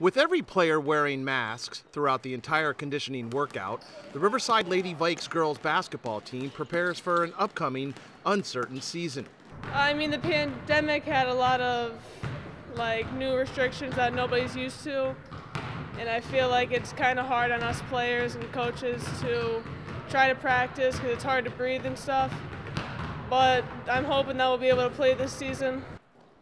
With every player wearing masks throughout the entire conditioning workout, the Riverside Lady Vikes girls basketball team prepares for an upcoming uncertain season. I mean, the pandemic had a lot of like new restrictions that nobody's used to, and I feel like it's kind of hard on us players and coaches to try to practice because it's hard to breathe and stuff. But I'm hoping that we'll be able to play this season.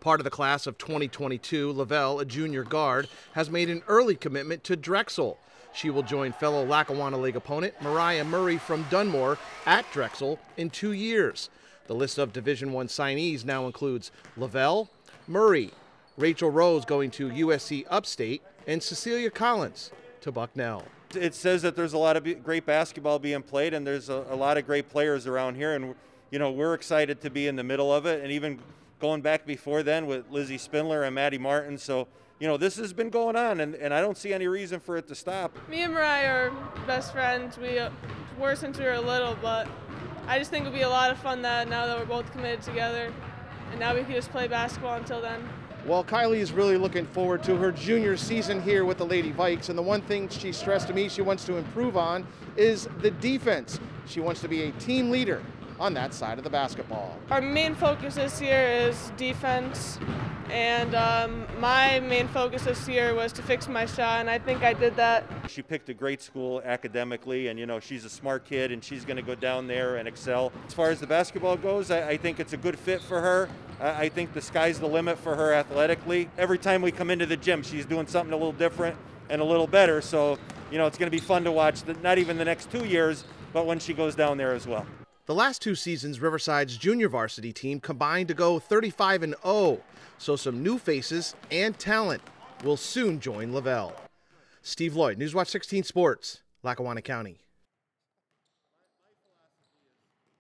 Part of the class of 2022, Lavelle, a junior guard, has made an early commitment to Drexel. She will join fellow Lackawanna League opponent Mariah Murray from Dunmore at Drexel in two years. The list of Division One signees now includes Lavelle, Murray, Rachel Rose going to USC Upstate, and Cecilia Collins to Bucknell. It says that there's a lot of great basketball being played, and there's a, a lot of great players around here, and you know we're excited to be in the middle of it, and even going back before then with Lizzie Spindler and Maddie Martin. So, you know, this has been going on, and, and I don't see any reason for it to stop. Me and Mariah are best friends. We uh, were since we were little, but I just think it'll be a lot of fun that now that we're both committed together, and now we can just play basketball until then. Well, Kylie is really looking forward to her junior season here with the Lady Vikes, and the one thing she stressed to me she wants to improve on is the defense. She wants to be a team leader on that side of the basketball. Our main focus this year is defense, and um, my main focus this year was to fix my shot, and I think I did that. She picked a great school academically, and you know, she's a smart kid, and she's going to go down there and excel. As far as the basketball goes, I, I think it's a good fit for her. I, think the sky's the limit for her athletically. Every time we come into the gym, she's doing something a little different and a little better, so you know, it's going to be fun to watch, the, not even the next two years, but when she goes down there as well. The last two seasons, Riverside's junior varsity team combined to go 35 and 0, so some new faces and talent will soon join Lavelle. Steve Lloyd, Newswatch 16 Sports, Lackawanna County.